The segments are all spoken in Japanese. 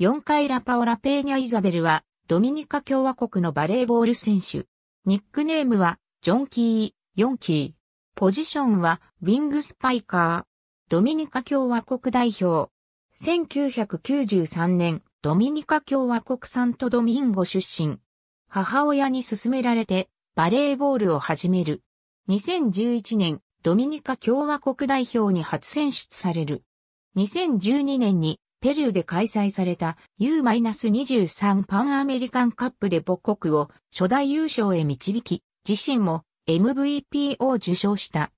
4回ラパオラペーニャ・イザベルは、ドミニカ共和国のバレーボール選手。ニックネームは、ジョン・キー、4キー。ポジションは、ウィングスパイカー。ドミニカ共和国代表。1993年、ドミニカ共和国サントドミンゴ出身。母親に勧められて、バレーボールを始める。2011年、ドミニカ共和国代表に初選出される。2012年にペルーで開催された U-23 パンアメリカンカップで母国を初代優勝へ導き、自身も MVP を受賞した。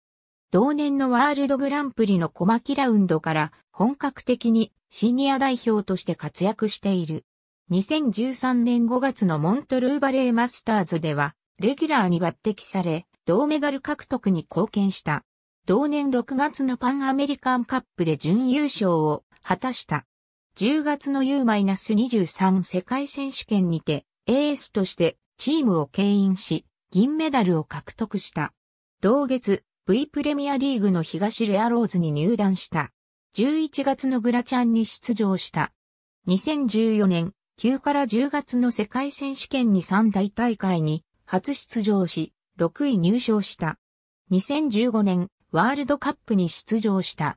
同年のワールドグランプリの小牧ラウンドから本格的にシニア代表として活躍している。2013年5月のモントルーバレーマスターズでは、レギュラーに抜擢され、銅メダル獲得に貢献した。同年6月のパンアメリカンカップで準優勝を果たした。10月の U-23 世界選手権にて、エースとしてチームを牽引し、銀メダルを獲得した。同月、V プレミアリーグの東レアローズに入団した。11月のグラチャンに出場した。2014年、9から10月の世界選手権に三大大会に初出場し、6位入賞した。2015年、ワールドカップに出場した。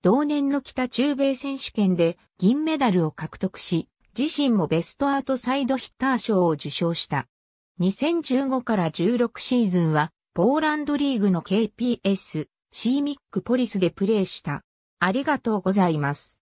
同年の北中米選手権で銀メダルを獲得し、自身もベストアウトサイドヒッター賞を受賞した。2015から16シーズンは、ポーランドリーグの KPS、シーミックポリスでプレーした。ありがとうございます。